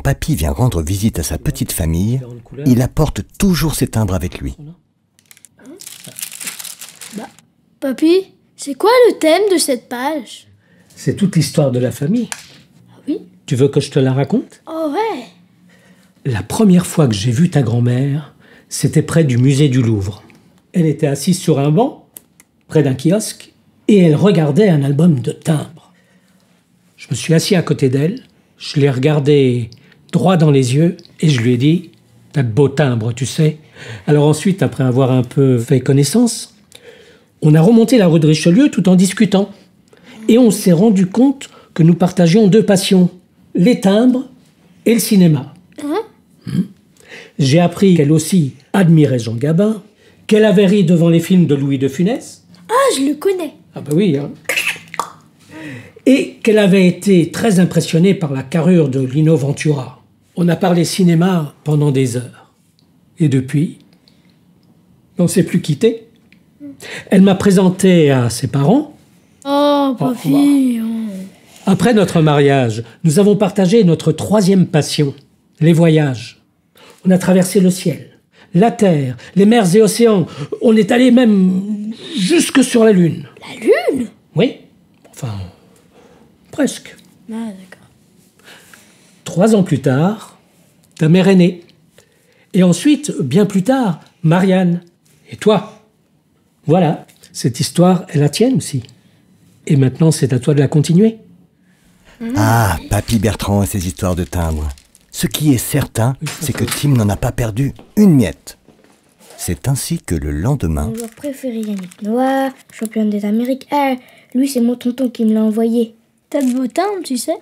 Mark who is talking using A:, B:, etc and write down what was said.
A: papy vient rendre visite à sa petite famille, il apporte toujours ses timbres avec lui.
B: Bah, papy, c'est quoi le thème de cette page C'est toute l'histoire de la famille. Ah oui Tu veux que je te la raconte Oh ouais La première fois que j'ai vu ta grand-mère, c'était près du musée du Louvre. Elle était assise sur un banc, près d'un kiosque, et elle regardait un album de timbres. Je me suis assis à côté d'elle, je l'ai regardée droit dans les yeux, et je lui ai dit T'as de beaux tu sais. Alors ensuite, après avoir un peu fait connaissance, on a remonté la rue de Richelieu tout en discutant. Et on s'est rendu compte que nous partagions deux passions les timbres et le cinéma.
A: Hein hmm
B: J'ai appris qu'elle aussi admirait Jean Gabin, qu'elle avait ri devant les films de Louis de Funès. Ah, je le connais. Ah bah oui. Hein. et qu'elle avait été très impressionnée par la carrure de Lino Ventura. On a parlé cinéma pendant des heures. Et depuis, on ne s'est plus quitté. Elle m'a présenté à ses parents. Oh, oh profite oh. Après notre mariage, nous avons partagé notre troisième passion, les voyages. On a traversé le ciel, la terre, les mers et océans. On est allé même jusque sur la Lune. La Lune Oui. Enfin, presque. Ah, d'accord. Trois ans plus tard, ta mère est née. Et ensuite, bien plus tard, Marianne. Et toi Voilà, cette histoire est la tienne aussi. Et maintenant, c'est à toi de la continuer.
A: Mmh. Ah, papy Bertrand et ses histoires de timbres. Ce qui est certain, c'est que Tim n'en a pas perdu une miette. C'est ainsi que le lendemain. Mon
B: joueur préféré, Yannick Noah, champion des Amériques. Ah, lui, c'est mon tonton qui me l'a envoyé. T'as de beaux tu sais.